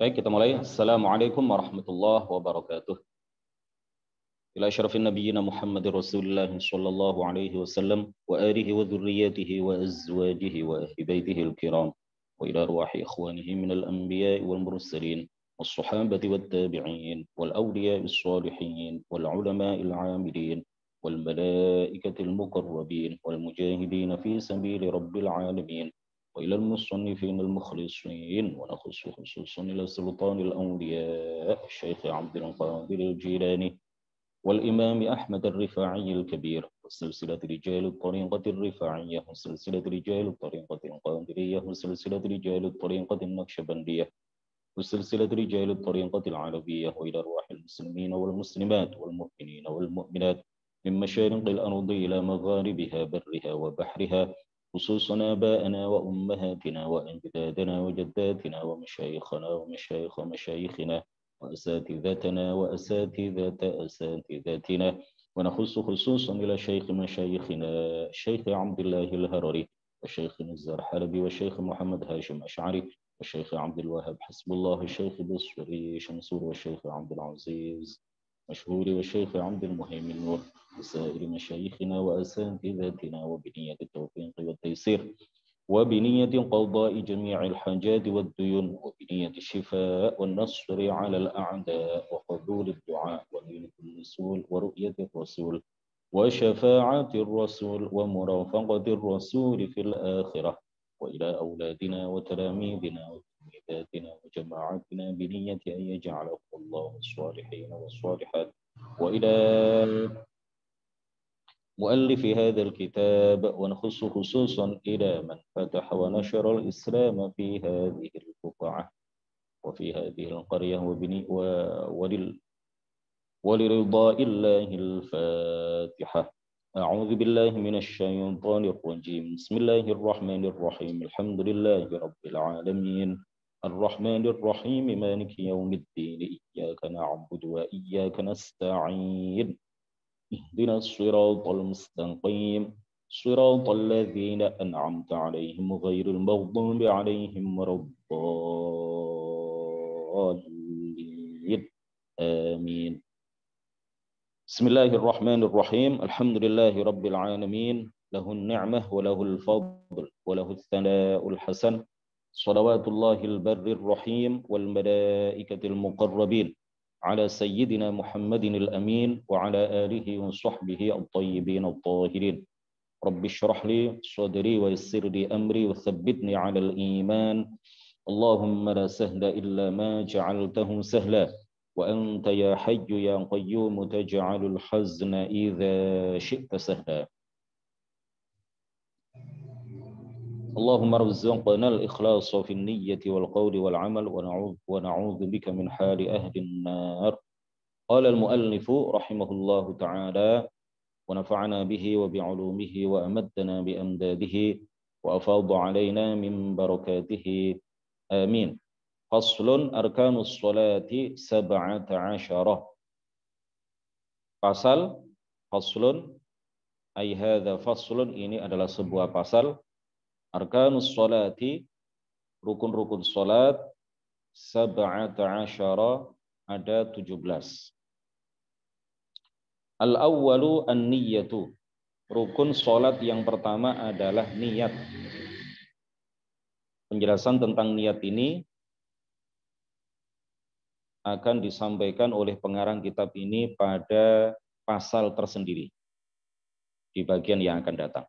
Baik, kita mulai. Assalamualaikum warahmatullahi wabarakatuh. Ila syarafin nabiyina Muhammad Rasulullah sallallahu alaihi wasallam wa alihi wa dhurriyyatihi wa azwajihi wa ahli baitihi al-kiram wa ila ruhi ikhwanihi min al-anbiya wal mursalin والصحابة والتابعين والأولياء الصالحين والعلماء العاملين والملائكة المقربين والمجاهدين في سبيل رب العالمين وإلى المصنفين المخلصين ونخص خصوصا إلى سلطان الأولياء الشيخ عبد القادر الجيلاني والإمام أحمد الرفاعي الكبير وسلسلة رجال الطريقة الرفاعية وسلسلة رجال الطريقة القادرية وسلسلة رجال الطريقة النقشبندية وسلسلة رجال الطريقة العربية وإلى أرواح المسلمين والمسلمات والمؤمنين والمؤمنات من مشارق الأرض إلى مغاربها برها وبحرها خصوصا باءنا وأمهاتنا وأجدادنا وجداتنا ومشايخنا ومشايخ مشايخنا وأساتذتنا وأساتذة أساتذتنا ونخص خصوصا إلى شيخ مشايخنا الشيخ عبد الله الهرري والشيخ نزار حلبي والشيخ محمد هاشم أشعري والشيخ عبد الوهاب حسب الله الشيخ بصري شمسور والشيخ عبد العزيز مشهور والشيخ عبد المهيمن وسائر مشايخنا وأساتذتنا وبنية التوفيق التيسير وبنية قضاء جميع الحاجات والديون وبنية الشفاء والنصر على الأعداء وقبول الدعاء وإلة الرسول ورؤية الرسول وشفاعة الرسول ومرافقة الرسول في الآخرة وإلى أولادنا وتلاميذنا وتلميذاتنا وجماعتنا بنية أن يجعله الله الصالحين والصالحات وإلى مؤلف هذا الكتاب ونخص خصوصا إلى من فتح ونشر الإسلام في هذه البقعة وفي هذه القرية وبني و... ولل ولرضاء الله الفاتحة أعوذ بالله من الشيطان الرجيم بسم الله الرحمن الرحيم الحمد لله رب العالمين الرحمن الرحيم مالك يوم الدين إياك نعبد وإياك نستعين اهدنا الصراط المستقيم صراط الذين أنعمت عليهم غير المغضوب عليهم ولا آمين بسم الله الرحمن الرحيم الحمد لله رب العالمين له النعمة وله الفضل وله الثناء الحسن صلوات الله البر الرحيم والملائكة المقربين على سيدنا محمد الأمين وعلى آله وصحبه الطيبين الطاهرين رب اشرح لي صدري ويسر لي أمري وثبتني على الإيمان اللهم لا سهل إلا ما جعلته سهلا وأنت يا حي يا قيوم تجعل الحزن إذا شئت سهلا اللهم ارزقنا الإخلاص في النية والقول والعمل ونعوذ, ونعوذ بك من حال أهل النار قال المؤلف رحمه الله تعالى ونفعنا به وبعلومه وأمدنا بأمداده وأفاض علينا من بركاته آمين فصل أركان الصلاة سبعة عشرة pasal faslun ai hadza faslun ini adalah sebuah pasal Arkanus sholati, rukun-rukun sholat, sab'ata asyara, ada 17. Al-awwalu an niyyatu Rukun sholat yang pertama adalah niat. Penjelasan tentang niat ini akan disampaikan oleh pengarang kitab ini pada pasal tersendiri di bagian yang akan datang.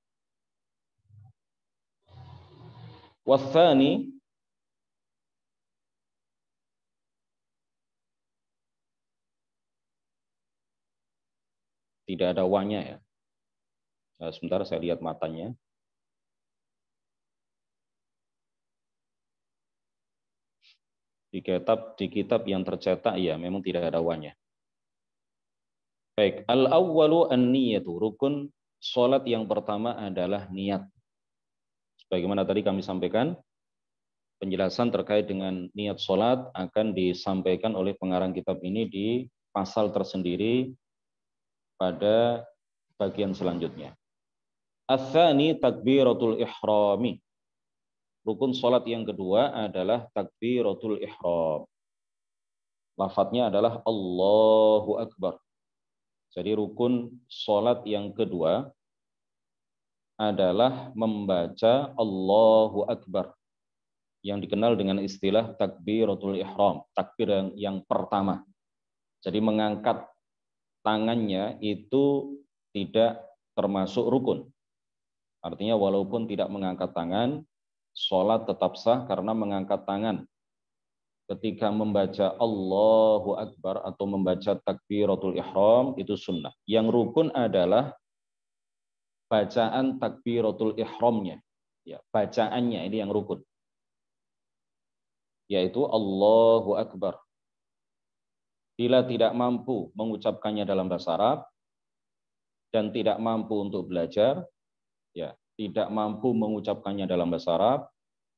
والثاني tidak ada wanya ya. Eh, sebentar saya lihat matanya. Di kitab di kitab yang tercetak ya memang tidak ada wanya. Baik, al awwalu an-niyatu rukun salat yang pertama adalah niat. Bagaimana tadi kami sampaikan, penjelasan terkait dengan niat sholat akan disampaikan oleh pengarang kitab ini di pasal tersendiri pada bagian selanjutnya. Athani takbiratul ihrami. Rukun sholat yang kedua adalah takbiratul ihram. Lafatnya adalah Allahu Akbar. Jadi rukun sholat yang kedua adalah membaca Allahu Akbar yang dikenal dengan istilah takbiratul ihram, takbir yang, yang pertama. Jadi mengangkat tangannya itu tidak termasuk rukun. Artinya walaupun tidak mengangkat tangan, sholat tetap sah karena mengangkat tangan. Ketika membaca Allahu Akbar atau membaca takbiratul ihram itu sunnah. Yang rukun adalah bacaan takbiratul ihramnya. Ya, bacaannya ini yang rukun. Yaitu Allahu Akbar. Bila tidak mampu mengucapkannya dalam bahasa Arab dan tidak mampu untuk belajar, ya, tidak mampu mengucapkannya dalam bahasa Arab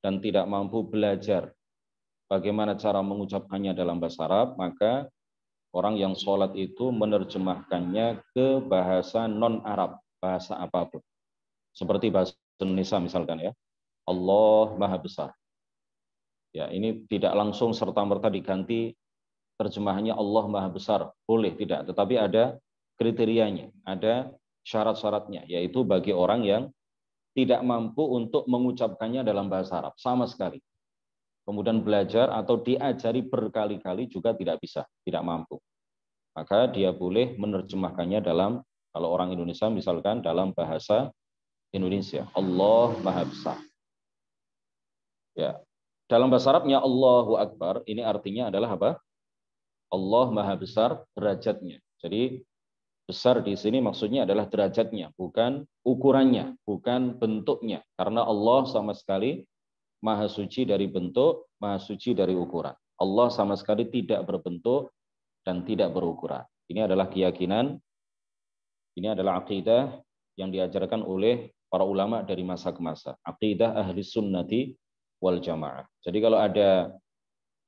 dan tidak mampu belajar bagaimana cara mengucapkannya dalam bahasa Arab, maka orang yang sholat itu menerjemahkannya ke bahasa non-Arab bahasa apapun. Seperti bahasa Indonesia misalkan ya. Allah Maha Besar. Ya, ini tidak langsung serta-merta diganti terjemahannya Allah Maha Besar. Boleh tidak, tetapi ada kriterianya, ada syarat-syaratnya, yaitu bagi orang yang tidak mampu untuk mengucapkannya dalam bahasa Arab sama sekali. Kemudian belajar atau diajari berkali-kali juga tidak bisa, tidak mampu. Maka dia boleh menerjemahkannya dalam kalau orang Indonesia misalkan dalam bahasa Indonesia, Allah Maha Besar. Ya. Dalam bahasa Arabnya Allahu Akbar ini artinya adalah apa? Allah Maha Besar derajatnya. Jadi besar di sini maksudnya adalah derajatnya, bukan ukurannya, bukan bentuknya. Karena Allah sama sekali maha suci dari bentuk, maha suci dari ukuran. Allah sama sekali tidak berbentuk dan tidak berukuran. Ini adalah keyakinan ini adalah akidah yang diajarkan oleh para ulama dari masa ke masa. Akidah ahli sunnati wal jamaah. Jadi kalau ada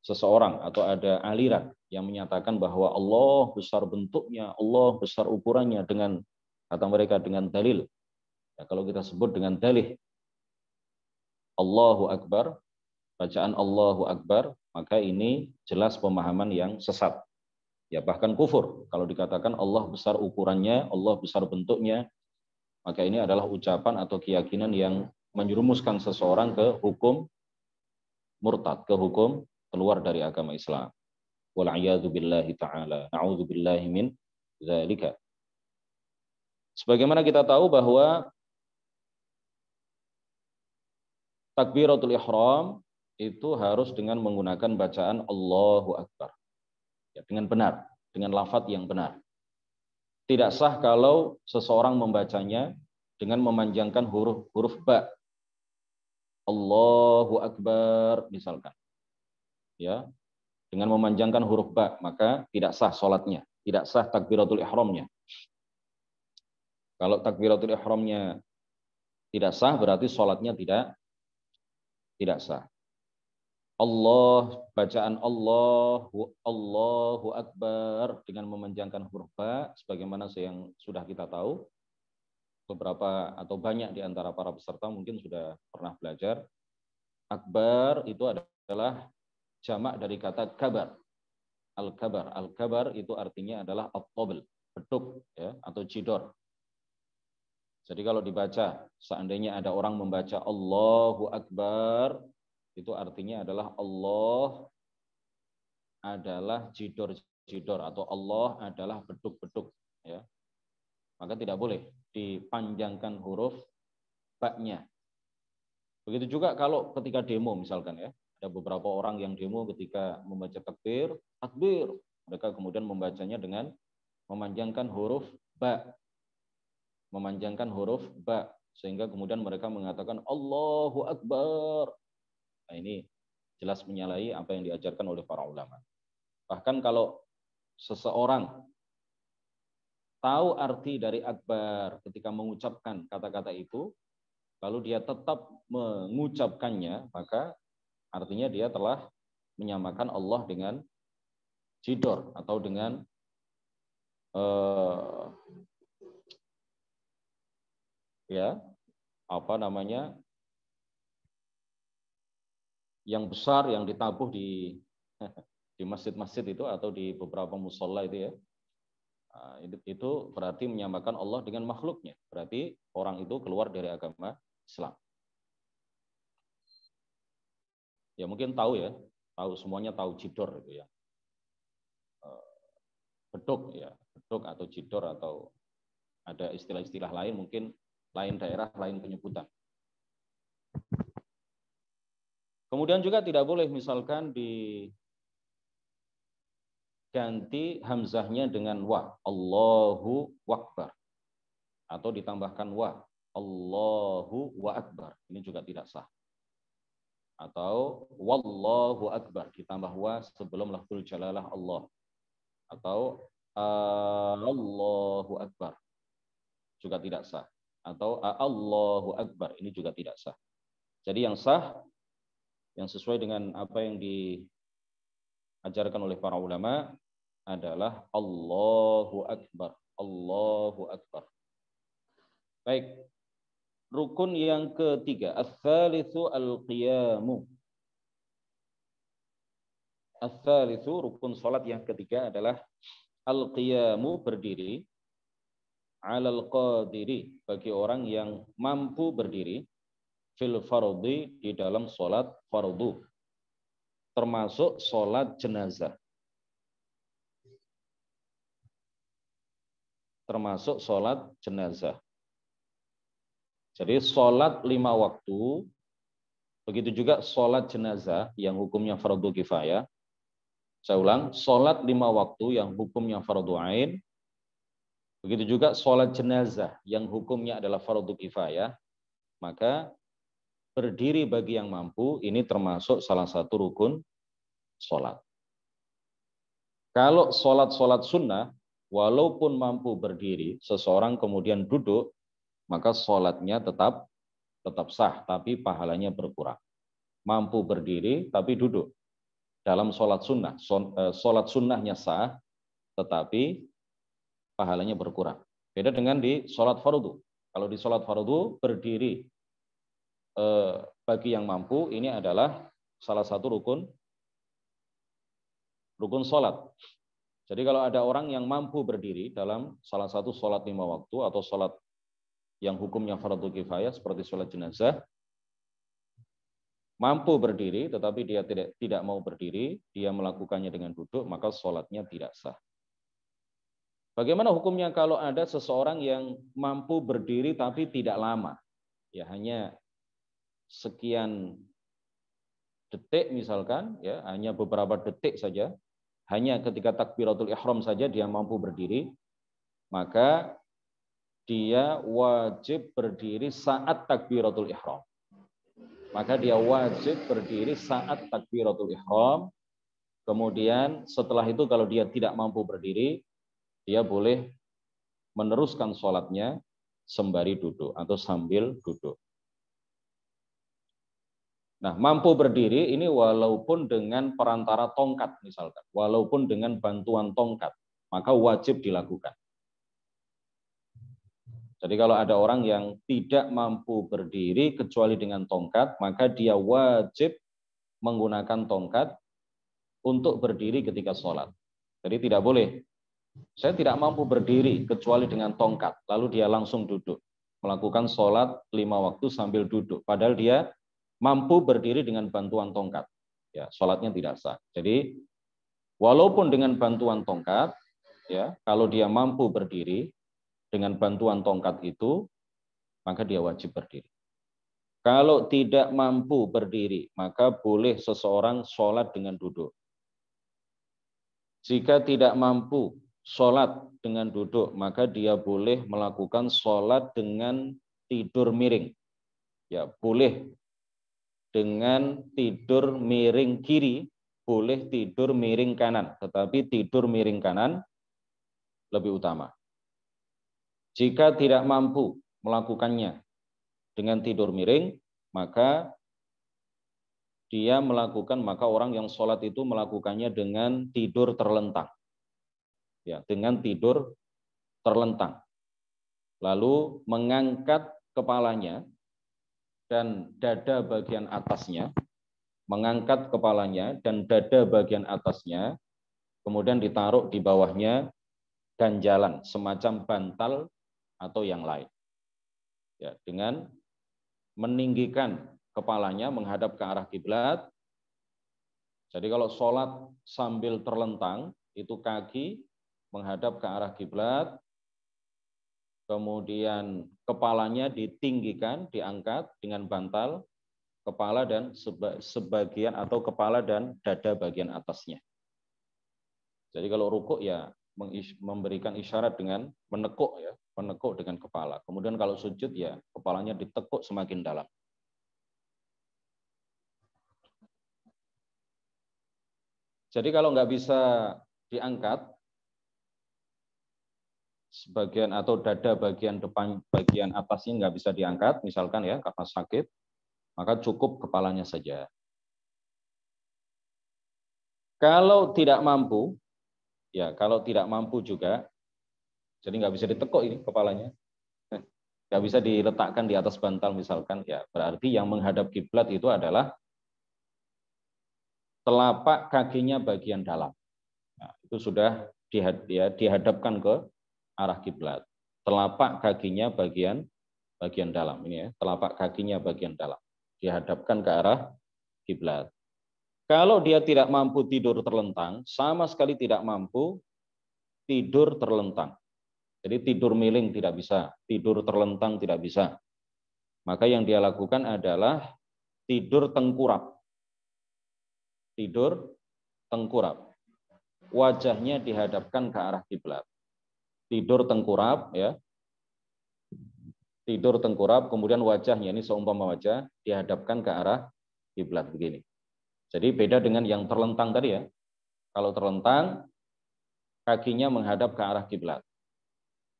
seseorang atau ada aliran yang menyatakan bahwa Allah besar bentuknya, Allah besar ukurannya dengan kata mereka dengan dalil. Ya, kalau kita sebut dengan dalih, Allahu Akbar, bacaan Allahu Akbar, maka ini jelas pemahaman yang sesat ya bahkan kufur kalau dikatakan Allah besar ukurannya, Allah besar bentuknya, maka ini adalah ucapan atau keyakinan yang menjerumuskan seseorang ke hukum murtad, ke hukum keluar dari agama Islam. Wal billahi taala. Nauzubillahi min zalika. Sebagaimana kita tahu bahwa takbiratul ihram itu harus dengan menggunakan bacaan Allahu Akbar ya, dengan benar, dengan lafat yang benar. Tidak sah kalau seseorang membacanya dengan memanjangkan huruf huruf ba. Allahu akbar misalkan. Ya. Dengan memanjangkan huruf ba, maka tidak sah sholatnya, tidak sah takbiratul ihramnya. Kalau takbiratul ihramnya tidak sah berarti sholatnya tidak tidak sah. Allah, bacaan Allahu, Allahu Akbar dengan memanjangkan huruf ba sebagaimana yang sudah kita tahu. Beberapa atau banyak di antara para peserta mungkin sudah pernah belajar. Akbar itu adalah jamak dari kata kabar. Al-kabar, al-kabar itu artinya adalah at beduk ya, atau jidor. Jadi kalau dibaca, seandainya ada orang membaca Allahu Akbar, itu artinya adalah Allah adalah jidor-jidor atau Allah adalah beduk-beduk. Ya. Maka tidak boleh dipanjangkan huruf baknya. Begitu juga kalau ketika demo misalkan ya. Ada beberapa orang yang demo ketika membaca takbir, takbir. Mereka kemudian membacanya dengan memanjangkan huruf ba. Memanjangkan huruf ba sehingga kemudian mereka mengatakan Allahu Akbar Nah, ini jelas menyalahi apa yang diajarkan oleh para ulama. Bahkan kalau seseorang tahu arti dari akbar ketika mengucapkan kata-kata itu, lalu dia tetap mengucapkannya, maka artinya dia telah menyamakan Allah dengan jidor atau dengan eh, ya apa namanya yang besar yang ditabuh di di masjid-masjid itu atau di beberapa musola itu ya nah, itu berarti menyamakan Allah dengan makhluknya. Berarti orang itu keluar dari agama Islam. Ya mungkin tahu ya, tahu semuanya tahu jidor itu ya. E, beduk ya, beduk atau jidor atau ada istilah-istilah lain mungkin lain daerah lain penyebutan. Kemudian juga tidak boleh misalkan diganti hamzahnya dengan wa. Allahu wakbar. Atau ditambahkan wa. Allahu wa akbar. Ini juga tidak sah. Atau wallahu akbar. Ditambah wa sebelum lafzul jalalah Allah. Atau uh, Allahu akbar. Juga tidak sah. Atau uh, Allahu akbar. Ini juga tidak sah. Jadi yang sah yang sesuai dengan apa yang diajarkan oleh para ulama adalah Allahu Akbar. Allahu Akbar. Baik. Rukun yang ketiga, Al-Thalithu al-qiyamu. al rukun sholat yang ketiga adalah al-qiyamu berdiri alal qadiri bagi orang yang mampu berdiri fil fardhi di dalam solat fardhu termasuk solat jenazah termasuk solat jenazah jadi solat lima waktu begitu juga solat jenazah yang hukumnya fardhu kifayah saya ulang solat lima waktu yang hukumnya fardhu ain begitu juga solat jenazah yang hukumnya adalah fardhu kifayah maka berdiri bagi yang mampu ini termasuk salah satu rukun sholat. Kalau sholat-sholat sunnah, walaupun mampu berdiri, seseorang kemudian duduk, maka sholatnya tetap tetap sah, tapi pahalanya berkurang. Mampu berdiri, tapi duduk. Dalam sholat sunnah, eh, sholat sunnahnya sah, tetapi pahalanya berkurang. Beda dengan di sholat fardu. Kalau di sholat fardu, berdiri, Eh, bagi yang mampu ini adalah salah satu rukun rukun sholat. Jadi kalau ada orang yang mampu berdiri dalam salah satu sholat lima waktu atau sholat yang hukumnya fardu kifayah seperti sholat jenazah, mampu berdiri tetapi dia tidak tidak mau berdiri, dia melakukannya dengan duduk, maka sholatnya tidak sah. Bagaimana hukumnya kalau ada seseorang yang mampu berdiri tapi tidak lama? Ya hanya sekian detik misalkan ya hanya beberapa detik saja hanya ketika takbiratul ihram saja dia mampu berdiri maka dia wajib berdiri saat takbiratul ihram maka dia wajib berdiri saat takbiratul ihram kemudian setelah itu kalau dia tidak mampu berdiri dia boleh meneruskan sholatnya sembari duduk atau sambil duduk Nah, mampu berdiri ini walaupun dengan perantara tongkat misalkan, walaupun dengan bantuan tongkat, maka wajib dilakukan. Jadi kalau ada orang yang tidak mampu berdiri kecuali dengan tongkat, maka dia wajib menggunakan tongkat untuk berdiri ketika sholat. Jadi tidak boleh. Saya tidak mampu berdiri kecuali dengan tongkat. Lalu dia langsung duduk. Melakukan sholat lima waktu sambil duduk. Padahal dia mampu berdiri dengan bantuan tongkat. Ya, sholatnya tidak sah. Jadi walaupun dengan bantuan tongkat, ya kalau dia mampu berdiri dengan bantuan tongkat itu, maka dia wajib berdiri. Kalau tidak mampu berdiri, maka boleh seseorang sholat dengan duduk. Jika tidak mampu sholat dengan duduk, maka dia boleh melakukan sholat dengan tidur miring. Ya, boleh dengan tidur miring kiri, boleh tidur miring kanan, tetapi tidur miring kanan lebih utama. Jika tidak mampu melakukannya dengan tidur miring, maka dia melakukan maka orang yang sholat itu melakukannya dengan tidur terlentang ya dengan tidur terlentang lalu mengangkat kepalanya dan dada bagian atasnya, mengangkat kepalanya dan dada bagian atasnya, kemudian ditaruh di bawahnya dan jalan semacam bantal atau yang lain. Ya, dengan meninggikan kepalanya menghadap ke arah kiblat. Jadi kalau sholat sambil terlentang, itu kaki menghadap ke arah kiblat, kemudian kepalanya ditinggikan, diangkat dengan bantal, kepala dan sebagian atau kepala dan dada bagian atasnya. Jadi kalau rukuk ya memberikan isyarat dengan menekuk ya, menekuk dengan kepala. Kemudian kalau sujud ya kepalanya ditekuk semakin dalam. Jadi kalau nggak bisa diangkat, sebagian atau dada bagian depan bagian atas ini nggak bisa diangkat, misalkan ya karena sakit, maka cukup kepalanya saja. Kalau tidak mampu, ya kalau tidak mampu juga, jadi nggak bisa ditekuk ini kepalanya, nggak bisa diletakkan di atas bantal misalkan, ya berarti yang menghadap kiblat itu adalah telapak kakinya bagian dalam. Nah, itu sudah ya, dihadapkan ke arah kiblat. Telapak kakinya bagian bagian dalam ini ya, telapak kakinya bagian dalam dihadapkan ke arah kiblat. Kalau dia tidak mampu tidur terlentang, sama sekali tidak mampu tidur terlentang. Jadi tidur miling tidak bisa, tidur terlentang tidak bisa. Maka yang dia lakukan adalah tidur tengkurap. Tidur tengkurap. Wajahnya dihadapkan ke arah kiblat tidur tengkurap ya tidur tengkurap kemudian wajahnya ini seumpama wajah dihadapkan ke arah kiblat begini jadi beda dengan yang terlentang tadi ya kalau terlentang kakinya menghadap ke arah kiblat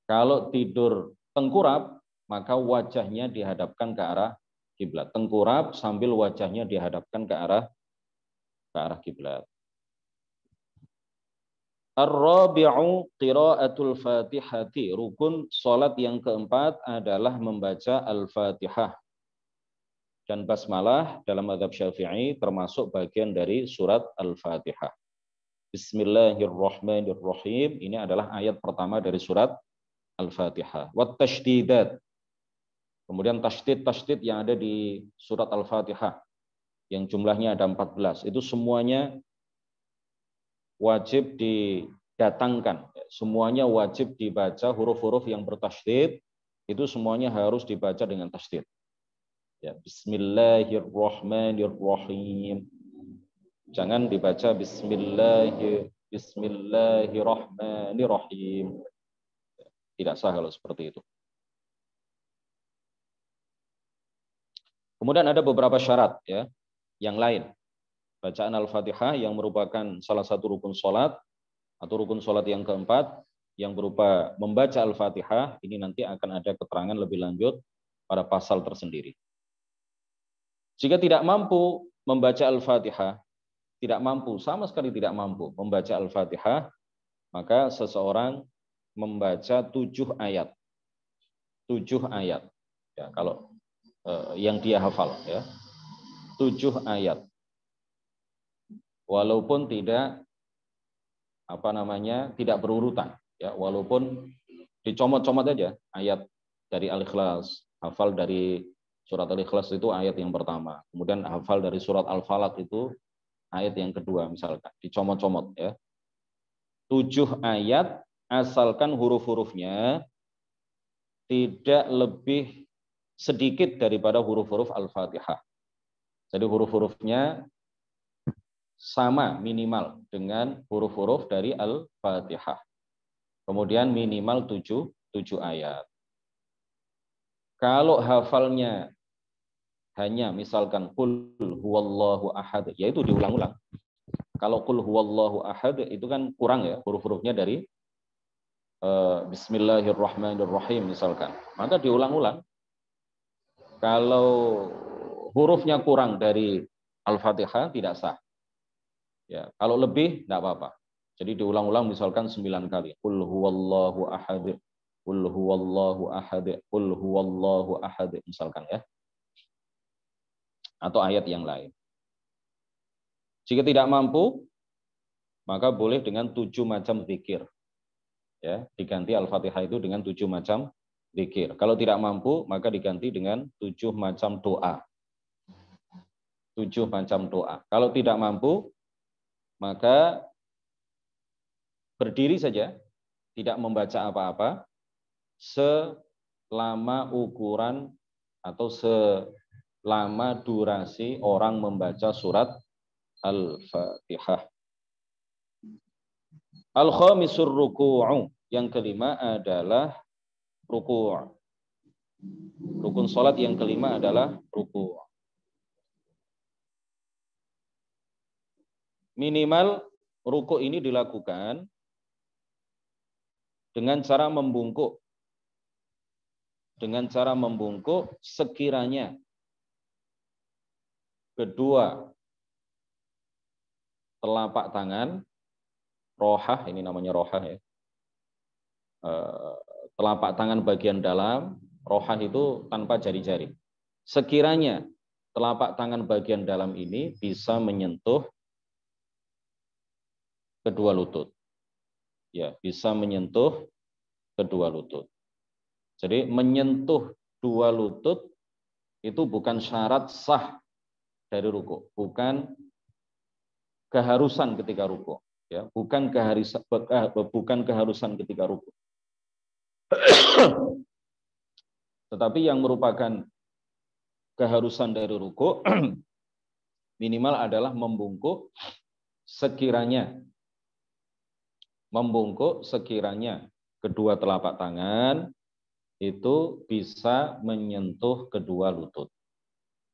kalau tidur tengkurap maka wajahnya dihadapkan ke arah kiblat tengkurap sambil wajahnya dihadapkan ke arah ke arah kiblat Ar-rabi'u qira'atul fatihati. Rukun salat yang keempat adalah membaca Al-Fatihah. Dan basmalah dalam adab syafi'i termasuk bagian dari surat Al-Fatihah. Bismillahirrahmanirrahim. Ini adalah ayat pertama dari surat Al-Fatihah. Wat tashdidat. Kemudian tashdid-tashdid yang ada di surat Al-Fatihah. Yang jumlahnya ada 14. Itu semuanya wajib didatangkan. Semuanya wajib dibaca huruf-huruf yang bertasydid itu semuanya harus dibaca dengan tasydid. Ya, Bismillahirrahmanirrahim. Jangan dibaca Bismillahirrahmanirrahim. Bismillahirrahmanirrahim. Tidak sah kalau seperti itu. Kemudian ada beberapa syarat ya yang lain bacaan Al-Fatihah yang merupakan salah satu rukun solat atau rukun solat yang keempat yang berupa membaca Al-Fatihah ini nanti akan ada keterangan lebih lanjut pada pasal tersendiri. Jika tidak mampu membaca Al-Fatihah, tidak mampu, sama sekali tidak mampu membaca Al-Fatihah, maka seseorang membaca tujuh ayat. Tujuh ayat. Ya, kalau eh, yang dia hafal. ya Tujuh ayat walaupun tidak apa namanya tidak berurutan ya walaupun dicomot-comot aja ayat dari al-ikhlas hafal dari surat al-ikhlas itu ayat yang pertama kemudian hafal dari surat al falak itu ayat yang kedua misalkan dicomot-comot ya tujuh ayat asalkan huruf-hurufnya tidak lebih sedikit daripada huruf-huruf al-fatihah jadi huruf-hurufnya sama minimal dengan huruf-huruf dari Al-Fatihah. Kemudian minimal tujuh 7 ayat. Kalau hafalnya hanya misalkan kul huwallahu ahad, yaitu diulang-ulang. Kalau kul huwallahu ahad itu kan kurang ya huruf-hurufnya dari uh, bismillahirrahmanirrahim misalkan. Maka diulang-ulang. Kalau hurufnya kurang dari Al-Fatihah tidak sah. Ya, kalau lebih tidak apa-apa. Jadi diulang-ulang misalkan 9 kali. Qul huwallahu ahad. Qul huwallahu ahad. Qul huwallahu ahad misalkan ya. Atau ayat yang lain. Jika tidak mampu, maka boleh dengan tujuh macam zikir. Ya, diganti Al-Fatihah itu dengan tujuh macam zikir. Kalau tidak mampu, maka diganti dengan tujuh macam doa. Tujuh macam doa. Kalau tidak mampu, maka berdiri saja, tidak membaca apa-apa, selama ukuran atau selama durasi orang membaca surat Al-Fatihah. Al-khamisur ruku'u. Yang kelima adalah ruku'u. Rukun salat yang kelima adalah ruku'u. minimal ruko ini dilakukan dengan cara membungkuk. Dengan cara membungkuk sekiranya kedua telapak tangan rohah ini namanya rohah ya eh, telapak tangan bagian dalam rohah itu tanpa jari-jari sekiranya telapak tangan bagian dalam ini bisa menyentuh kedua lutut. Ya, bisa menyentuh kedua lutut. Jadi menyentuh dua lutut itu bukan syarat sah dari ruko, bukan keharusan ketika ruko, ya, bukan keharusan eh, bukan keharusan ketika ruko. Tetapi yang merupakan keharusan dari ruko minimal adalah membungkuk sekiranya membungkuk sekiranya kedua telapak tangan itu bisa menyentuh kedua lutut.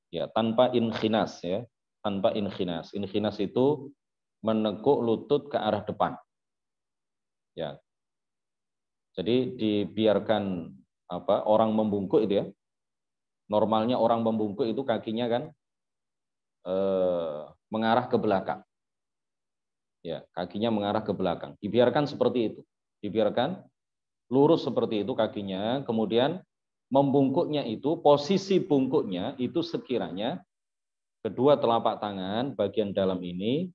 Ya, tanpa inkhinas ya, tanpa inkhinas. Inkhinas itu menekuk lutut ke arah depan. Ya. Jadi dibiarkan apa orang membungkuk itu ya. Normalnya orang membungkuk itu kakinya kan eh, mengarah ke belakang. Ya, kakinya mengarah ke belakang. Dibiarkan seperti itu. Dibiarkan lurus seperti itu kakinya, kemudian membungkuknya itu, posisi bungkuknya itu sekiranya kedua telapak tangan bagian dalam ini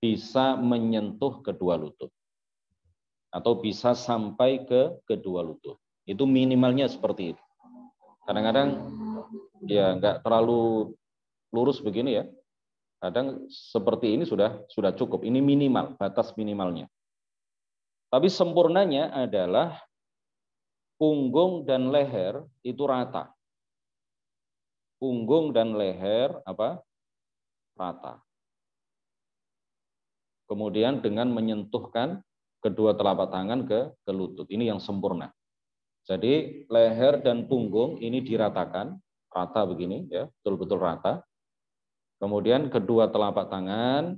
bisa menyentuh kedua lutut atau bisa sampai ke kedua lutut. Itu minimalnya seperti itu. Kadang-kadang ya nggak terlalu lurus begini ya. Kadang seperti ini sudah sudah cukup. Ini minimal, batas minimalnya. Tapi sempurnanya adalah punggung dan leher itu rata. Punggung dan leher apa? rata. Kemudian dengan menyentuhkan kedua telapak tangan ke, ke lutut. Ini yang sempurna. Jadi leher dan punggung ini diratakan, rata begini ya, betul-betul rata. Kemudian kedua telapak tangan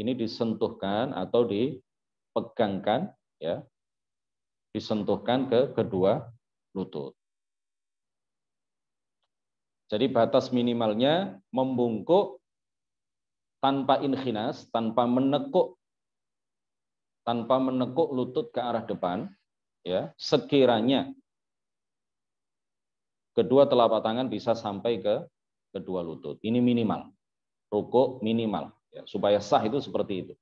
ini disentuhkan atau dipegangkan ya. Disentuhkan ke kedua lutut. Jadi batas minimalnya membungkuk tanpa inkhinas, tanpa menekuk tanpa menekuk lutut ke arah depan ya, sekiranya kedua telapak tangan bisa sampai ke kedua lutut. Ini minimal. Rukuk minimal. Ya, supaya sah itu seperti itu.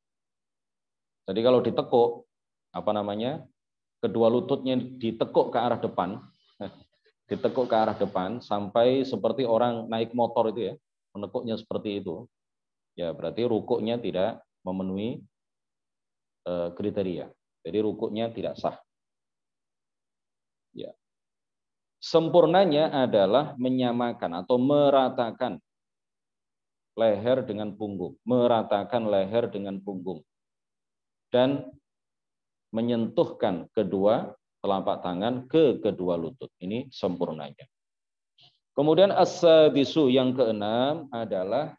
Jadi kalau ditekuk, apa namanya, kedua lututnya ditekuk ke arah depan, ditekuk ke arah depan sampai seperti orang naik motor itu ya, menekuknya seperti itu. Ya berarti rukuknya tidak memenuhi eh, kriteria. Jadi rukuknya tidak sah. Sempurnanya adalah menyamakan atau meratakan leher dengan punggung, meratakan leher dengan punggung, dan menyentuhkan kedua telapak tangan ke kedua lutut. Ini sempurnanya. Kemudian as yang keenam adalah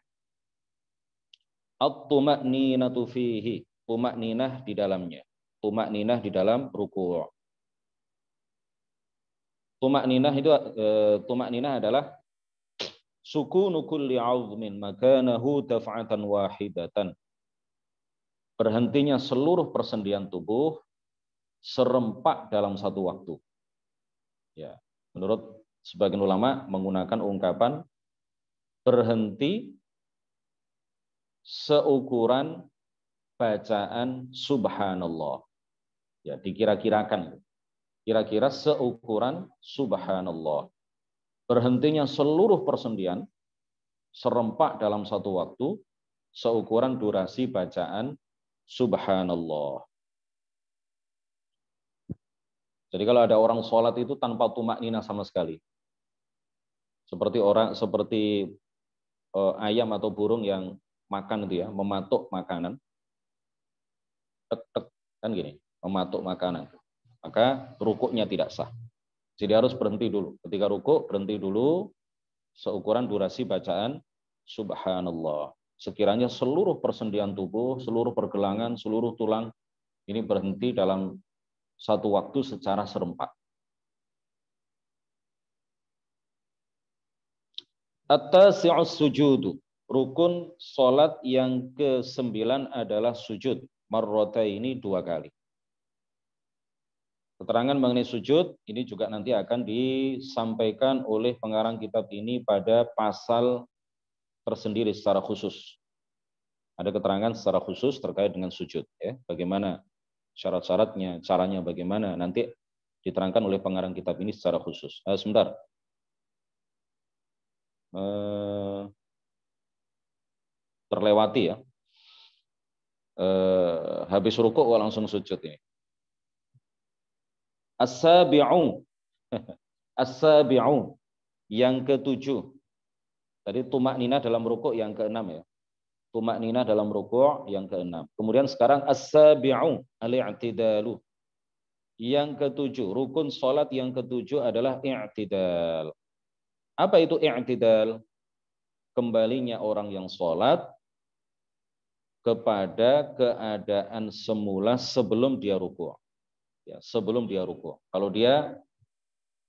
at-tuma'ninatu fihi, tumak ninah di dalamnya. Tumak ninah di dalam ruku' tumak ninah itu e, tumak ninah adalah sukunu kulli azmin makanahu daf'atan wahidatan. Berhentinya seluruh persendian tubuh serempak dalam satu waktu. Ya, menurut sebagian ulama menggunakan ungkapan berhenti seukuran bacaan subhanallah. Ya, dikira-kirakan kira-kira seukuran subhanallah. Berhentinya seluruh persendian serempak dalam satu waktu seukuran durasi bacaan subhanallah. Jadi kalau ada orang sholat itu tanpa tumak nina sama sekali. Seperti orang seperti eh, ayam atau burung yang makan itu ya, mematuk makanan. Tek, tek, kan gini, mematuk makanan maka rukuknya tidak sah. Jadi harus berhenti dulu. Ketika rukuk, berhenti dulu seukuran durasi bacaan subhanallah. Sekiranya seluruh persendian tubuh, seluruh pergelangan, seluruh tulang ini berhenti dalam satu waktu secara serempak. At-tasi'us sujudu. Rukun salat yang ke kesembilan adalah sujud. Marrota ini dua kali. Keterangan mengenai sujud ini juga nanti akan disampaikan oleh pengarang kitab ini pada pasal tersendiri secara khusus. Ada keterangan secara khusus terkait dengan sujud, ya. Bagaimana syarat-syaratnya, caranya bagaimana nanti diterangkan oleh pengarang kitab ini secara khusus. Eh, sebentar. Eh, terlewati ya. Eh, habis rukuk langsung sujud ini. As-sabi'u. Yang ketujuh. Tadi tumak nina dalam rukuk yang keenam ya. Tumak nina dalam rukuk yang keenam. Kemudian sekarang as al-i'tidalu. Yang ketujuh, rukun sholat yang ketujuh adalah i'tidal. Apa itu i'tidal? Kembalinya orang yang sholat kepada keadaan semula sebelum dia rukuk ya, sebelum dia ruko. Kalau dia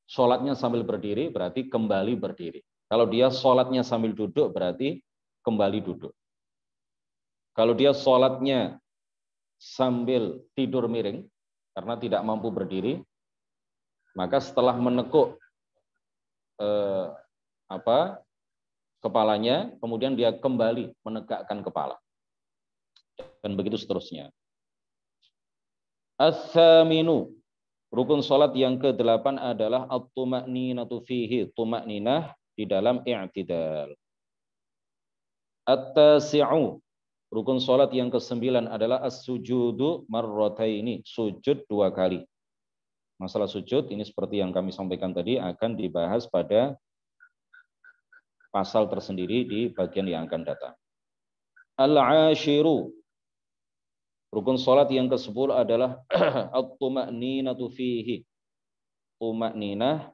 sholatnya sambil berdiri, berarti kembali berdiri. Kalau dia sholatnya sambil duduk, berarti kembali duduk. Kalau dia sholatnya sambil tidur miring, karena tidak mampu berdiri, maka setelah menekuk eh, apa kepalanya, kemudian dia kembali menegakkan kepala. Dan begitu seterusnya as Rukun salat yang ke-8 adalah at-tuma'ninatu fihi, tuma'ninah di dalam i'tidal. At-tasi'u. Rukun salat yang ke-9 adalah as-sujudu marrataini, sujud dua kali. Masalah sujud ini seperti yang kami sampaikan tadi akan dibahas pada pasal tersendiri di bagian yang akan datang. Al-ashiru Rukun salat yang ke-10 adalah at-tuma'ninatu fihi. Tuma'ninah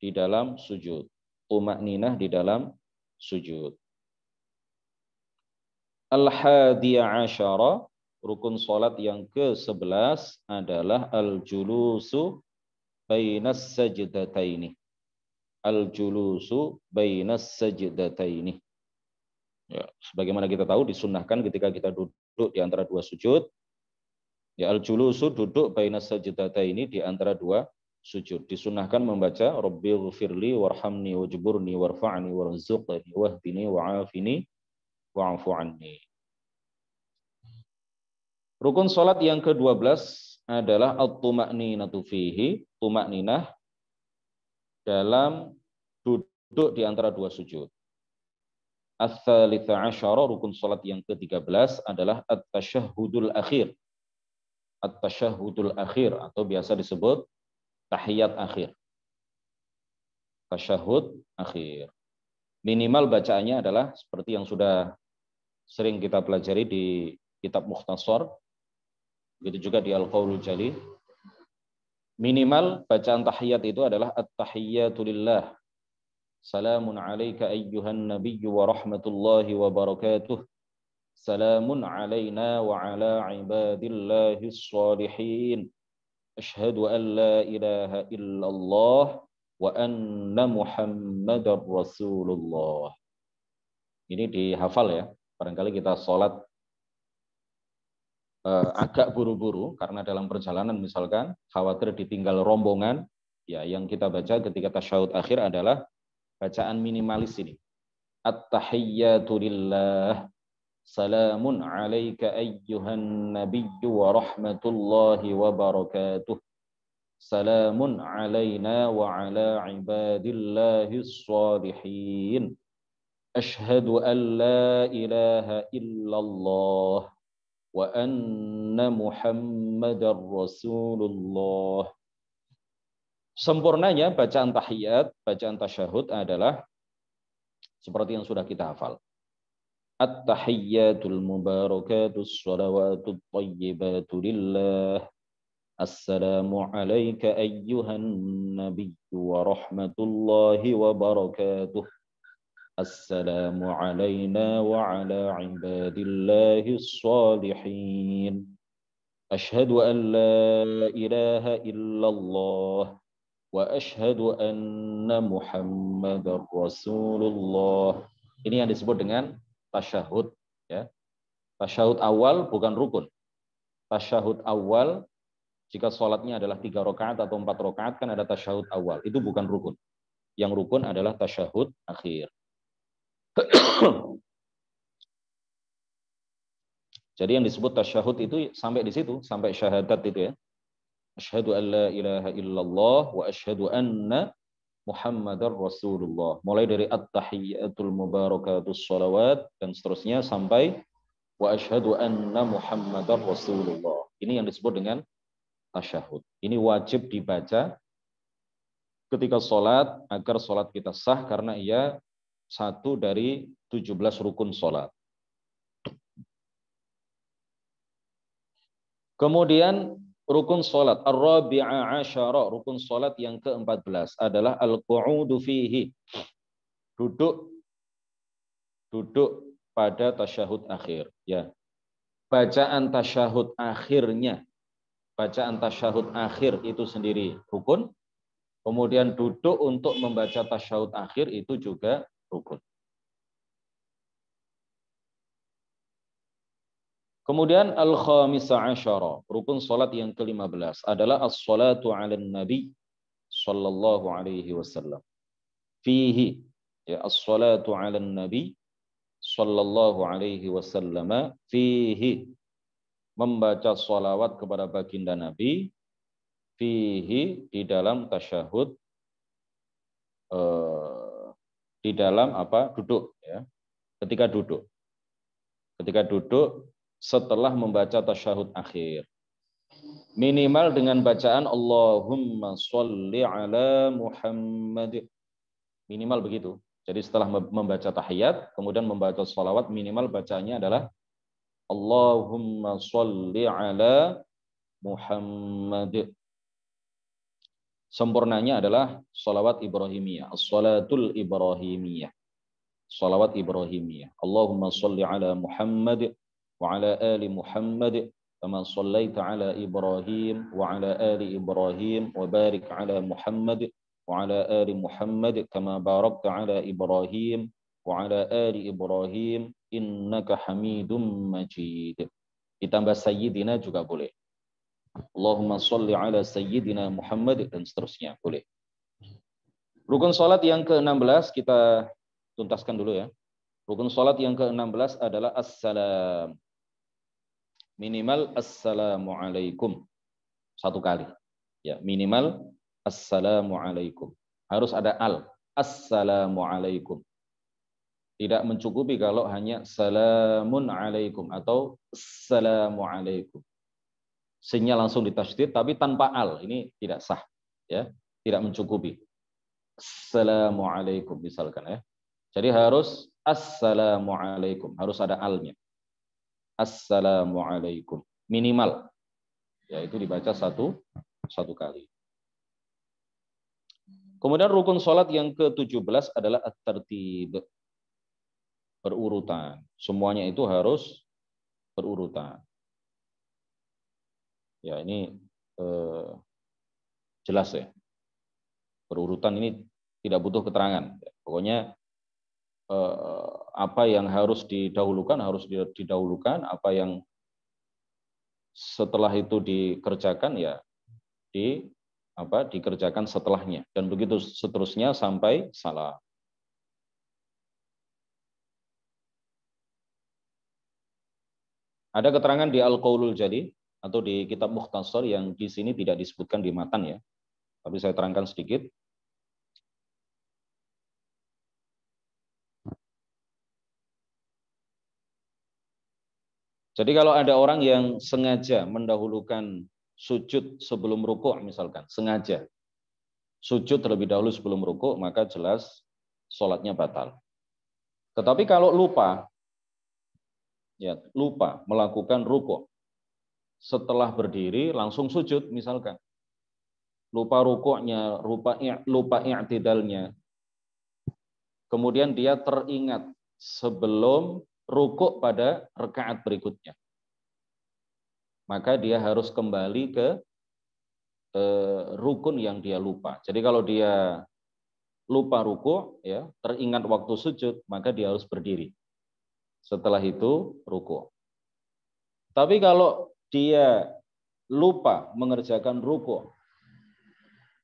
di dalam sujud. Tuma'ninah di dalam sujud. Al-hadiyah asyara, rukun salat yang ke-11 adalah al-julusu bainas sajdataini. Al-julusu bainas sajdataini. Ya, sebagaimana kita tahu disunahkan ketika kita duduk duduk di antara dua sujud. Ya al-julusu duduk baina sajdata ini di antara dua sujud. Disunahkan membaca Rabbi firli warhamni wajburni warfa'ni warzuqni wahdini wa'afini wa'afu anni. Rukun salat yang ke-12 adalah at-tuma'ninatu fihi, tuma'ninah dalam duduk di antara dua sujud al thalitha asyara rukun salat yang ke-13 adalah at tashahudul akhir. at tashahudul akhir atau biasa disebut tahiyat akhir. tashahud akhir. Minimal bacaannya adalah seperti yang sudah sering kita pelajari di kitab Mukhtasar. Begitu juga di al qawlu Jali. Minimal bacaan tahiyat itu adalah at-tahiyyatulillah سلام عليك أيها النبي ورحمة الله وبركاته سلام علينا وعلى عباد الله الصالحين أشهد أن لا إله إلا الله وأن محمد رسول الله ini dihafal ya barangkali kita sholat uh, agak buru-buru karena dalam perjalanan misalkan khawatir ditinggal rombongan ya yang kita baca ketika tasyahud akhir adalah bacaan minimalis ini. At-tahiyyatu lillah. Salamun alaika ayyuhan nabiyyu wa rahmatullahi wa barakatuh. Salamun alaina wa ala ibadillahi salihin. Ashadu an la ilaha illallah wa anna muhammadar rasulullah. Sempurnanya bacaan tahiyat, bacaan tasyahud adalah seperti yang sudah kita hafal. At-tahiyyatul mubarakatus salawatut tayyibatu lillah. Assalamu alayka ayyuhan nabiy wa rahmatullahi wa barakatuh. Assalamu alayna wa ala ibadillahi salihin. Ashhadu an la ilaha illallah وأشهد أن محمد رسول الله ini yang disebut dengan tasyahud ya tasyahud awal bukan rukun tasyahud awal jika sholatnya adalah tiga rakaat atau empat rakaat kan ada tasyahud awal itu bukan rukun yang rukun adalah tasyahud akhir jadi yang disebut tasyahud itu sampai di situ sampai syahadat itu ya Asyhadu an la ilaha illallah wa asyhadu anna Muhammadar Rasulullah. Mulai dari at-tahiyyatul mubarakatus salawat dan seterusnya sampai wa asyhadu anna Muhammadar Rasulullah. Ini yang disebut dengan tasyahud. Ini wajib dibaca ketika salat agar salat kita sah karena ia satu dari 17 rukun salat Kemudian Rukun salat ar-rabi'a asyara, rukun salat yang ke-14 adalah al-qu'udu fihi. Duduk duduk pada tasyahud akhir, ya. Bacaan tasyahud akhirnya bacaan tasyahud akhir itu sendiri rukun. Kemudian duduk untuk membaca tasyahud akhir itu juga rukun. Kemudian al khamis asyara, rukun salat yang ke-15 adalah as-salatu 'alan nabi sallallahu alaihi wasallam. Fihi ya as-salatu 'alan nabi sallallahu alaihi wasallam fihi membaca salawat kepada baginda nabi fihi di dalam tasyahud eh, di dalam apa duduk ya ketika duduk ketika duduk setelah membaca tasyahud akhir. Minimal dengan bacaan Allahumma sholli ala Muhammad. Minimal begitu. Jadi setelah membaca tahiyat, kemudian membaca salawat minimal bacanya adalah Allahumma sholli ala Muhammad. Sempurnanya adalah salawat Ibrahimiyah. salatul Ibrahimiyah. Sholawat Ibrahimiyah. Allahumma sholli ala Muhammad. وعلى آل محمد كما صليت على إبراهيم وعلى آل إبراهيم وبارك على محمد وعلى آل محمد كما باركت على إبراهيم وعلى آل إبراهيم إنك حميد مجيد ditambah sayyidina juga boleh. Allahumma ala sayyidina Muhammad dan seterusnya boleh. Rukun salat yang ke-16 kita tuntaskan dulu ya. Rukun salat yang ke-16 adalah assalam minimal assalamualaikum satu kali. Ya, minimal assalamualaikum. Harus ada al. Assalamualaikum. Tidak mencukupi kalau hanya salamun alaikum atau assalamualaikum. sinyal langsung ditasydid tapi tanpa al. Ini tidak sah. Ya, tidak mencukupi. Assalamualaikum misalkan ya. Jadi harus assalamualaikum, harus ada alnya assalamualaikum minimal yaitu dibaca satu satu kali. Kemudian rukun sholat yang ke-17 adalah tertib Berurutan. Semuanya itu harus berurutan. Ya ini eh, jelas ya. Berurutan ini tidak butuh keterangan. Pokoknya eh, apa yang harus didahulukan harus didahulukan, apa yang setelah itu dikerjakan ya di apa dikerjakan setelahnya dan begitu seterusnya sampai salah Ada keterangan di Al-Qaulul Jadi atau di kitab Mukhtasar yang di sini tidak disebutkan di matan ya. Tapi saya terangkan sedikit. Jadi kalau ada orang yang sengaja mendahulukan sujud sebelum rukuk misalkan, sengaja sujud terlebih dahulu sebelum rukuk, maka jelas sholatnya batal. Tetapi kalau lupa, ya lupa melakukan rukuk, setelah berdiri langsung sujud misalkan, lupa rukuknya, lupa lupa i'tidalnya, kemudian dia teringat sebelum rukuk pada rekaat berikutnya. Maka dia harus kembali ke rukun yang dia lupa. Jadi kalau dia lupa rukuk, ya, teringat waktu sujud, maka dia harus berdiri. Setelah itu rukuk. Tapi kalau dia lupa mengerjakan rukuk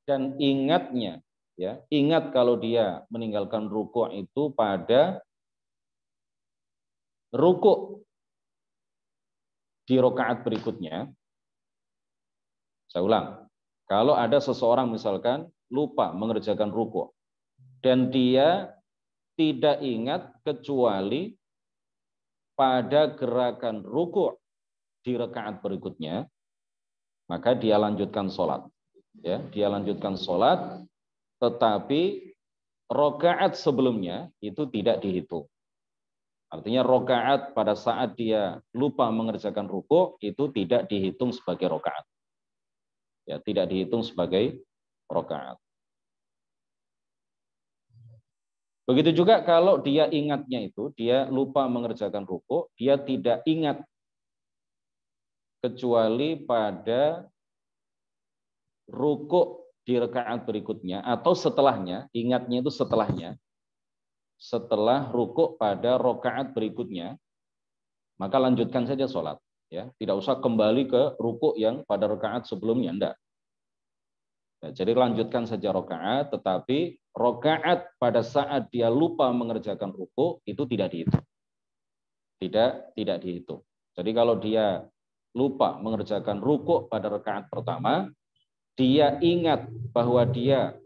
dan ingatnya ya ingat kalau dia meninggalkan rukuk itu pada rukuk di rokaat berikutnya, saya ulang, kalau ada seseorang misalkan lupa mengerjakan rukuk dan dia tidak ingat kecuali pada gerakan rukuk di rokaat berikutnya, maka dia lanjutkan sholat. Ya, dia lanjutkan sholat, tetapi rokaat sebelumnya itu tidak dihitung. Artinya rokaat pada saat dia lupa mengerjakan ruko itu tidak dihitung sebagai rokaat. Ya, tidak dihitung sebagai rokaat. Begitu juga kalau dia ingatnya itu, dia lupa mengerjakan ruko, dia tidak ingat kecuali pada ruko di rekaat berikutnya atau setelahnya, ingatnya itu setelahnya, setelah rukuk pada rokaat berikutnya, maka lanjutkan saja sholat. Ya, tidak usah kembali ke rukuk yang pada rokaat sebelumnya, enggak. Ya, jadi lanjutkan saja rokaat, tetapi rokaat pada saat dia lupa mengerjakan rukuk itu tidak dihitung. Tidak tidak dihitung. Jadi kalau dia lupa mengerjakan rukuk pada rokaat pertama, dia ingat bahwa dia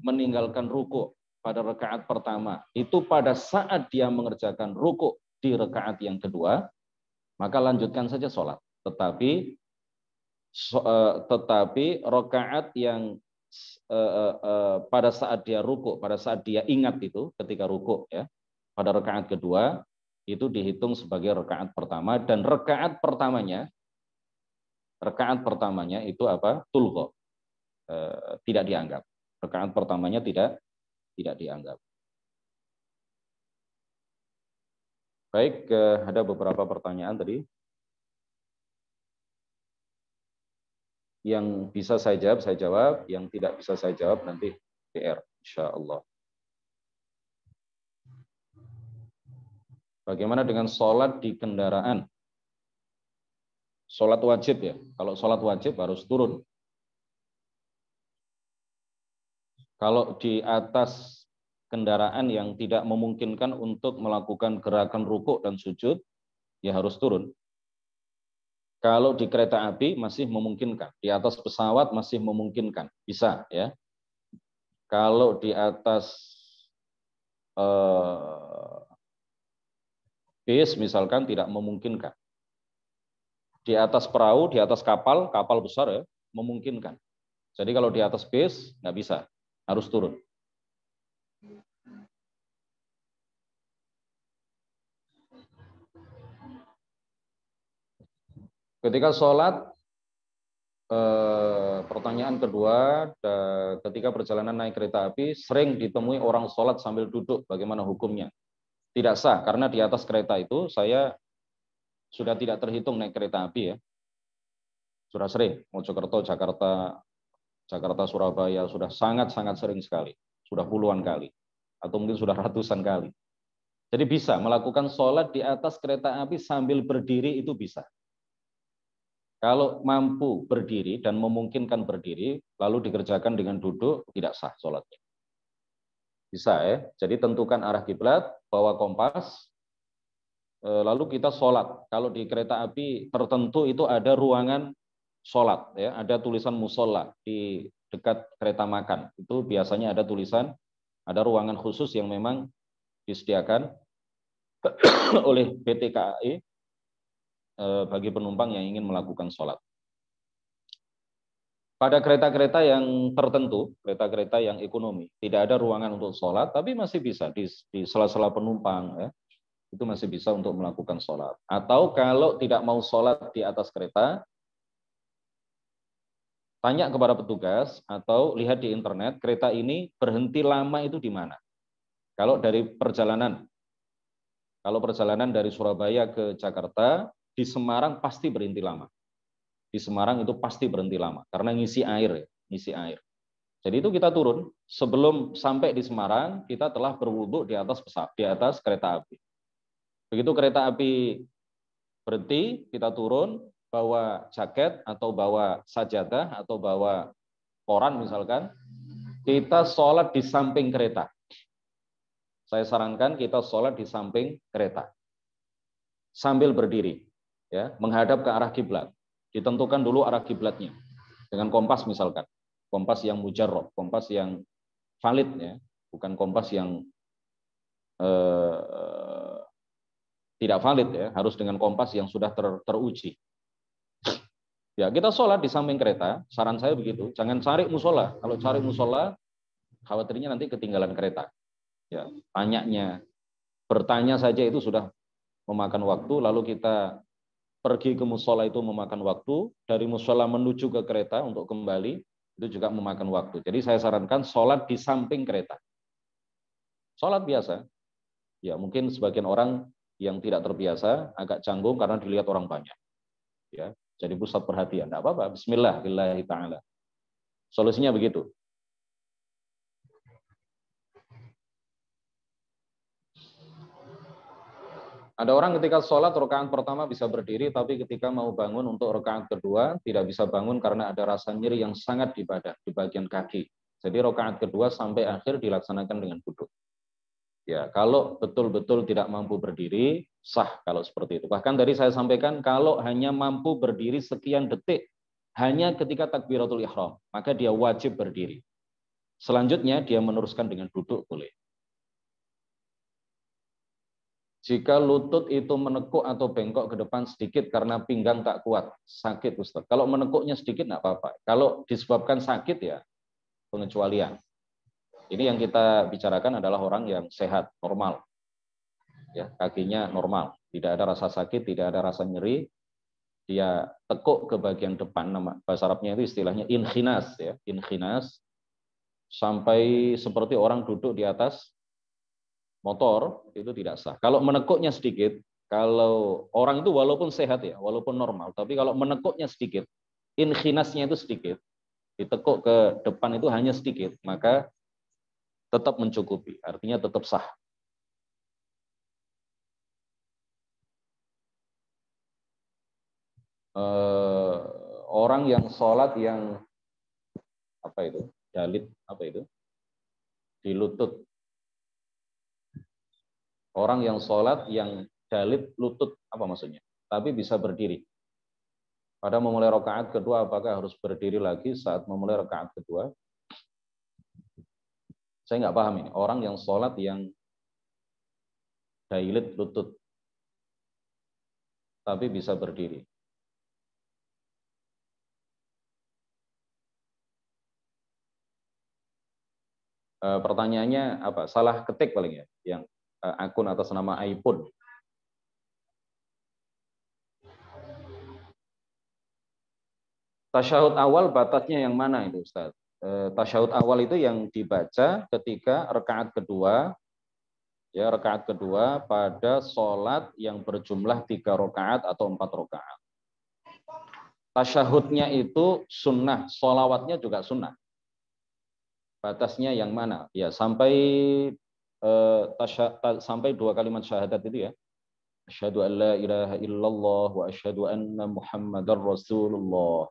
meninggalkan rukuk pada rekaat pertama itu pada saat dia mengerjakan ruku di rekaat yang kedua, maka lanjutkan saja sholat. Tetapi so, uh, tetapi rekaat yang uh, uh, pada saat dia ruku, pada saat dia ingat itu ketika ruku ya, pada rekaat kedua itu dihitung sebagai rekaat pertama dan rekaat pertamanya rekaat pertamanya itu apa? Tulgo. tidak dianggap. rekaat pertamanya tidak tidak dianggap. Baik, eh, ada beberapa pertanyaan tadi yang bisa saya jawab saya jawab, yang tidak bisa saya jawab nanti PR, insya Allah. Bagaimana dengan sholat di kendaraan? Sholat wajib ya. Kalau sholat wajib harus turun. Kalau di atas kendaraan yang tidak memungkinkan untuk melakukan gerakan rukuk dan sujud, ya harus turun. Kalau di kereta api masih memungkinkan, di atas pesawat masih memungkinkan, bisa ya. Kalau di atas eh, bis misalkan tidak memungkinkan. Di atas perahu, di atas kapal, kapal besar ya, memungkinkan. Jadi kalau di atas bis nggak bisa harus turun. Ketika sholat, eh, pertanyaan kedua, ketika perjalanan naik kereta api, sering ditemui orang sholat sambil duduk, bagaimana hukumnya? Tidak sah, karena di atas kereta itu saya sudah tidak terhitung naik kereta api ya. Sudah sering, Mojokerto, Jakarta, Jakarta Surabaya sudah sangat-sangat sering sekali, sudah puluhan kali, atau mungkin sudah ratusan kali. Jadi bisa melakukan sholat di atas kereta api sambil berdiri itu bisa. Kalau mampu berdiri dan memungkinkan berdiri, lalu dikerjakan dengan duduk, tidak sah sholatnya. Bisa ya. Jadi tentukan arah kiblat, bawa kompas, eh, lalu kita sholat. Kalau di kereta api tertentu itu ada ruangan sholat ya ada tulisan musola di dekat kereta makan itu biasanya ada tulisan ada ruangan khusus yang memang disediakan oleh PT KAI eh, bagi penumpang yang ingin melakukan sholat. Pada kereta-kereta yang tertentu, kereta-kereta yang ekonomi, tidak ada ruangan untuk sholat, tapi masih bisa di, sela-sela penumpang, ya, itu masih bisa untuk melakukan sholat. Atau kalau tidak mau sholat di atas kereta, tanya kepada petugas atau lihat di internet kereta ini berhenti lama itu di mana. Kalau dari perjalanan, kalau perjalanan dari Surabaya ke Jakarta, di Semarang pasti berhenti lama. Di Semarang itu pasti berhenti lama karena ngisi air, ya, ngisi air. Jadi itu kita turun sebelum sampai di Semarang kita telah berwudhu di atas pesawat, di atas kereta api. Begitu kereta api berhenti, kita turun, bawa jaket atau bawa sajadah atau bawa koran misalkan, kita sholat di samping kereta. Saya sarankan kita sholat di samping kereta sambil berdiri, ya, menghadap ke arah kiblat. Ditentukan dulu arah kiblatnya dengan kompas misalkan, kompas yang mujarab, kompas yang valid ya, bukan kompas yang eh, tidak valid ya, harus dengan kompas yang sudah ter, teruji. Ya, kita sholat di samping kereta. Saran saya begitu. Jangan cari musola. Kalau cari musola, khawatirnya nanti ketinggalan kereta. Ya, tanyanya, bertanya saja itu sudah memakan waktu. Lalu kita pergi ke musola itu memakan waktu. Dari musola menuju ke kereta untuk kembali itu juga memakan waktu. Jadi saya sarankan sholat di samping kereta. Sholat biasa. Ya, mungkin sebagian orang yang tidak terbiasa agak canggung karena dilihat orang banyak. Ya, jadi pusat perhatian. Tidak apa-apa, bismillah, ta'ala. Solusinya begitu. Ada orang ketika sholat rakaat pertama bisa berdiri, tapi ketika mau bangun untuk rakaat kedua tidak bisa bangun karena ada rasa nyeri yang sangat di badan, di bagian kaki. Jadi rakaat kedua sampai akhir dilaksanakan dengan duduk. Ya, kalau betul-betul tidak mampu berdiri, sah kalau seperti itu. Bahkan dari saya sampaikan kalau hanya mampu berdiri sekian detik, hanya ketika takbiratul ihram, maka dia wajib berdiri. Selanjutnya dia meneruskan dengan duduk boleh. Jika lutut itu menekuk atau bengkok ke depan sedikit karena pinggang tak kuat, sakit Ustaz. Kalau menekuknya sedikit nggak apa-apa. Kalau disebabkan sakit ya pengecualian. Ini yang kita bicarakan adalah orang yang sehat, normal. Ya, kakinya normal, tidak ada rasa sakit, tidak ada rasa nyeri. Dia tekuk ke bagian depan nama bahasa Arabnya itu istilahnya inkhinas ya, inkhinas sampai seperti orang duduk di atas motor itu tidak sah. Kalau menekuknya sedikit, kalau orang itu walaupun sehat ya, walaupun normal, tapi kalau menekuknya sedikit, inkhinasnya itu sedikit, ditekuk ke depan itu hanya sedikit, maka tetap mencukupi, artinya tetap sah. Eh, orang yang sholat yang apa itu jalit apa itu di lutut orang yang sholat yang dalit lutut apa maksudnya tapi bisa berdiri pada memulai rakaat kedua apakah harus berdiri lagi saat memulai rakaat kedua saya nggak paham ini. Orang yang sholat yang dailit lutut, tapi bisa berdiri. E, pertanyaannya apa? Salah ketik paling ya, yang e, akun atas nama iPhone. Tasyahud awal batasnya yang mana itu Ustaz? Eh, tasyahud awal itu yang dibaca ketika rekaat kedua ya rekaat kedua pada sholat yang berjumlah tiga rakaat atau empat rakaat. Tasyahudnya itu sunnah, sholawatnya juga sunnah. Batasnya yang mana? Ya sampai eh, sampai dua kalimat syahadat itu ya. Asyhadu an la ilaha illallah wa asyhadu anna Muhammadar Rasulullah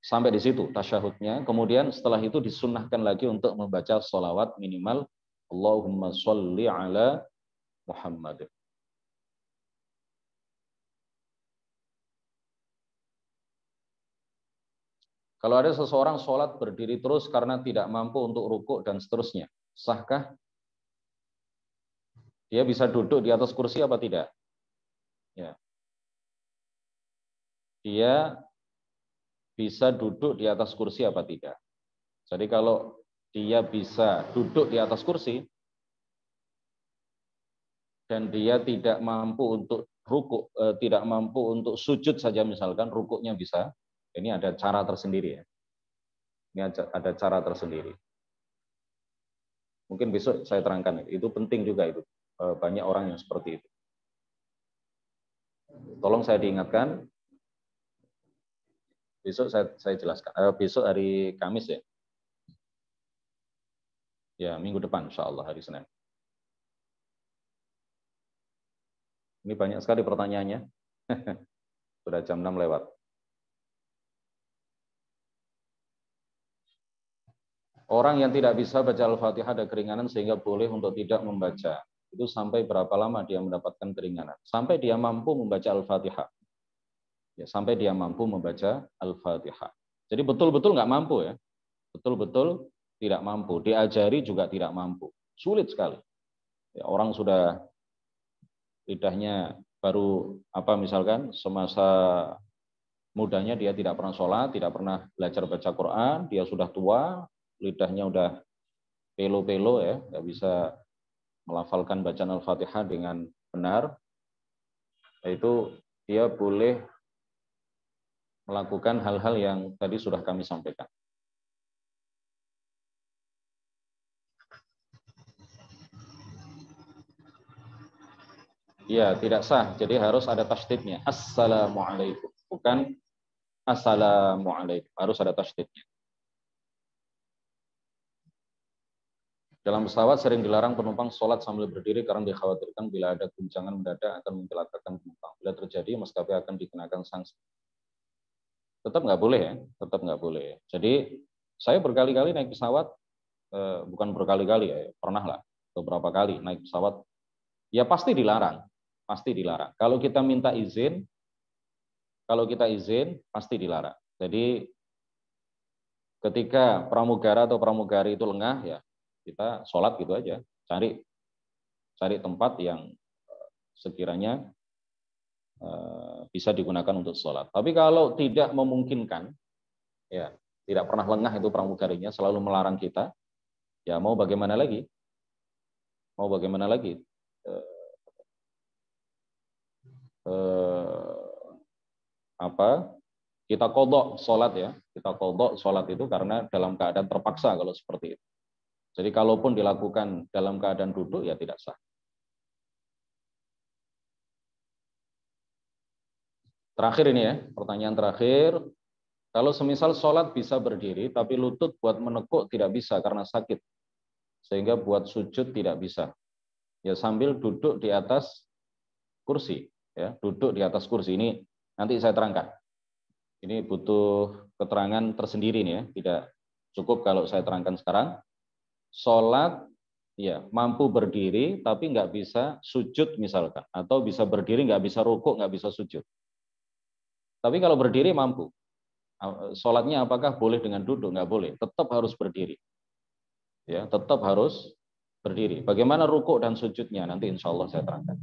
Sampai di situ tasyahudnya. Kemudian setelah itu disunahkan lagi untuk membaca sholawat minimal Allahumma sholli ala Muhammad. Kalau ada seseorang sholat berdiri terus karena tidak mampu untuk rukuk dan seterusnya, sahkah? Dia bisa duduk di atas kursi apa tidak? Ya. Dia bisa duduk di atas kursi apa tidak. Jadi kalau dia bisa duduk di atas kursi dan dia tidak mampu untuk ruku, eh, tidak mampu untuk sujud saja misalkan rukuknya bisa. Ini ada cara tersendiri ya. Ini ada cara tersendiri. Mungkin besok saya terangkan itu penting juga itu. E, banyak orang yang seperti itu. Tolong saya diingatkan Besok saya, saya jelaskan. Eh, besok hari Kamis ya. Ya, minggu depan insya Allah hari Senin. Ini banyak sekali pertanyaannya. Sudah jam 6 lewat. Orang yang tidak bisa baca Al-Fatihah ada keringanan sehingga boleh untuk tidak membaca. Itu sampai berapa lama dia mendapatkan keringanan? Sampai dia mampu membaca Al-Fatihah ya, sampai dia mampu membaca Al-Fatihah. Jadi betul-betul nggak mampu ya, betul-betul tidak mampu. Diajari juga tidak mampu, sulit sekali. Ya, orang sudah lidahnya baru apa misalkan semasa mudanya dia tidak pernah sholat, tidak pernah belajar baca Quran, dia sudah tua, lidahnya udah pelo-pelo ya, nggak bisa melafalkan bacaan Al-Fatihah dengan benar, Itu dia boleh melakukan hal-hal yang tadi sudah kami sampaikan. Ya, tidak sah. Jadi harus ada tasdidnya. Assalamualaikum. Bukan Assalamualaikum. Harus ada tasdidnya. Dalam pesawat sering dilarang penumpang sholat sambil berdiri karena dikhawatirkan bila ada guncangan mendadak akan mencelakakan penumpang. Bila terjadi, maskapai akan dikenakan sanksi tetap nggak boleh ya, tetap nggak boleh. Jadi saya berkali-kali naik pesawat, eh, bukan berkali-kali ya, pernah lah beberapa kali naik pesawat, ya pasti dilarang, pasti dilarang. Kalau kita minta izin, kalau kita izin pasti dilarang. Jadi ketika pramugara atau pramugari itu lengah ya kita sholat gitu aja, cari cari tempat yang eh, sekiranya Eh, bisa digunakan untuk sholat. Tapi kalau tidak memungkinkan, ya tidak pernah lengah itu pramugarinya selalu melarang kita, ya mau bagaimana lagi? Mau bagaimana lagi? Eh, eh, apa? Kita kodok sholat ya, kita kodok sholat itu karena dalam keadaan terpaksa kalau seperti itu. Jadi kalaupun dilakukan dalam keadaan duduk ya tidak sah. Terakhir ini ya, pertanyaan terakhir. Kalau semisal sholat bisa berdiri, tapi lutut buat menekuk tidak bisa karena sakit. Sehingga buat sujud tidak bisa. Ya sambil duduk di atas kursi. ya Duduk di atas kursi. Ini nanti saya terangkan. Ini butuh keterangan tersendiri nih ya. Tidak cukup kalau saya terangkan sekarang. Sholat ya mampu berdiri tapi nggak bisa sujud misalkan. Atau bisa berdiri nggak bisa rukuk, nggak bisa sujud. Tapi kalau berdiri mampu. Sholatnya apakah boleh dengan duduk? Nggak boleh. Tetap harus berdiri. Ya, tetap harus berdiri. Bagaimana rukuk dan sujudnya nanti insya Allah saya terangkan.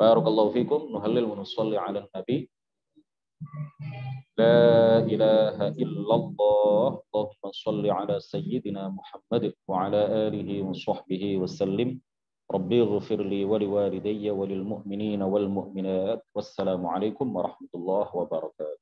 Barakallahu fikum nuhallil wa nusalli ala nabi. La ilaha illallah. Allahumma salli ala sayyidina Muhammad wa ala alihi wa sahbihi wa sallim. ربي اغفر لي ولوالدي وللمؤمنين والمؤمنات والسلام عليكم ورحمة الله وبركاته